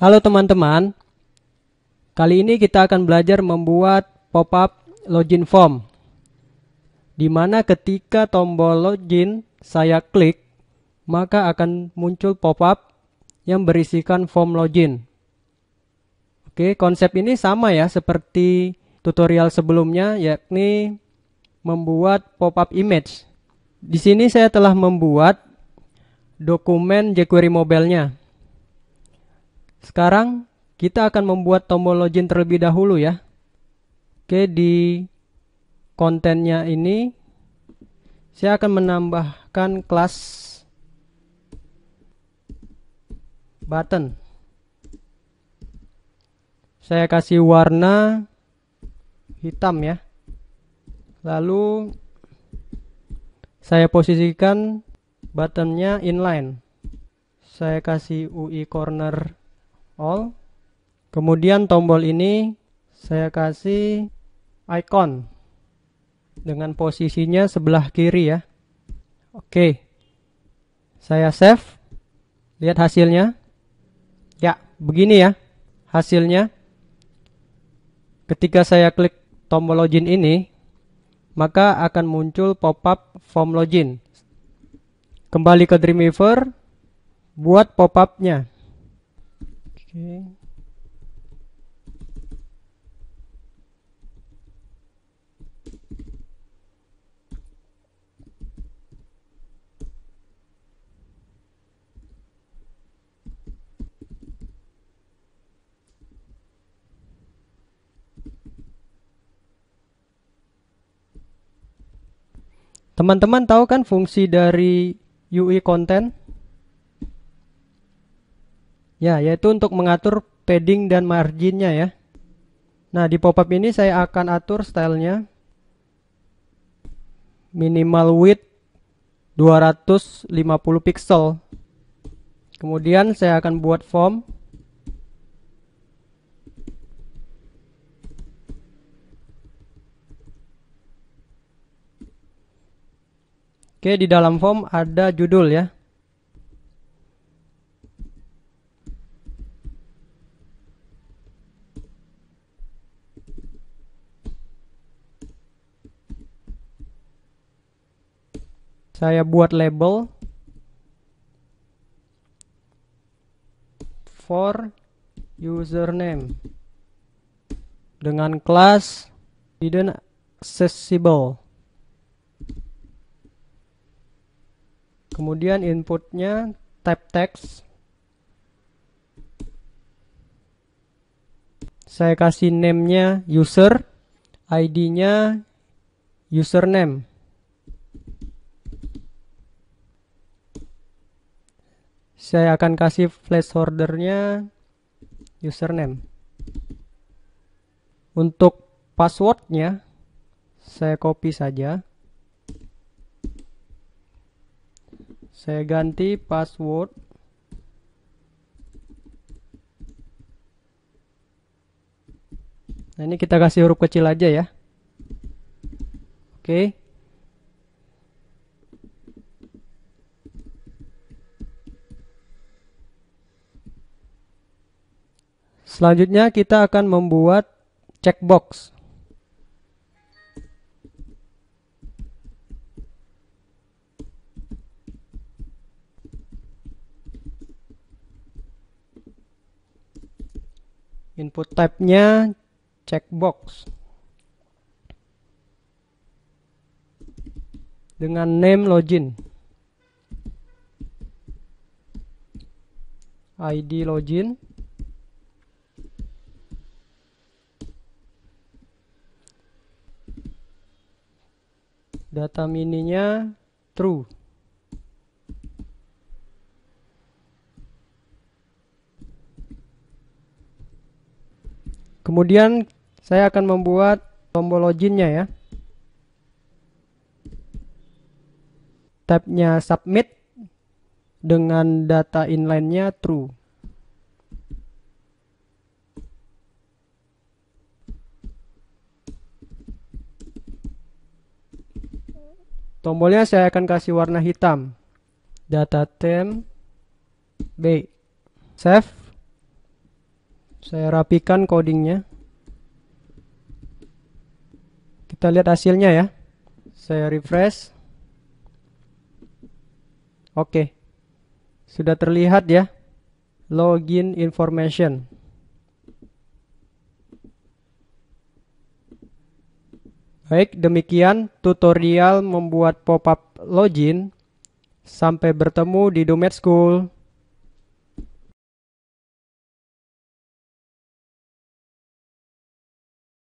Halo teman-teman, kali ini kita akan belajar membuat pop-up login form. Di mana ketika tombol login saya klik, maka akan muncul pop-up yang berisikan form login. Oke, konsep ini sama ya seperti tutorial sebelumnya, yakni membuat pop-up image. Di sini saya telah membuat dokumen jQuery mobile-nya. Sekarang kita akan membuat tombol login terlebih dahulu ya. Oke, di kontennya ini saya akan menambahkan kelas button. Saya kasih warna hitam ya. Lalu saya posisikan buttonnya inline. Saya kasih UI corner all kemudian tombol ini saya kasih icon dengan posisinya sebelah kiri ya oke saya save lihat hasilnya ya begini ya hasilnya ketika saya klik tombol login ini maka akan muncul pop-up form login kembali ke Dreamweaver buat pop-upnya Oke. Teman-teman tahu kan fungsi dari UI content? Ya, yaitu untuk mengatur padding dan marginnya ya. Nah, di pop-up ini saya akan atur stylenya. Minimal width 250 pixel. Kemudian saya akan buat form. Oke, di dalam form ada judul ya. saya buat label for username dengan kelas hidden accessible kemudian inputnya type text saya kasih namenya user ID-nya username saya akan kasih flash ordernya username untuk passwordnya saya copy saja saya ganti password nah ini kita kasih huruf kecil aja ya oke Selanjutnya kita akan membuat checkbox. Input type-nya checkbox. Dengan name login. ID login. data mininya true kemudian saya akan membuat tombol loginnya ya tabnya submit dengan data inline-nya true Tombolnya saya akan kasih warna hitam. Data temp B. Save. Saya rapikan codingnya. Kita lihat hasilnya ya. Saya refresh. Oke. Sudah terlihat ya. Login information. Baik, demikian tutorial membuat pop-up login. Sampai bertemu di Domet School.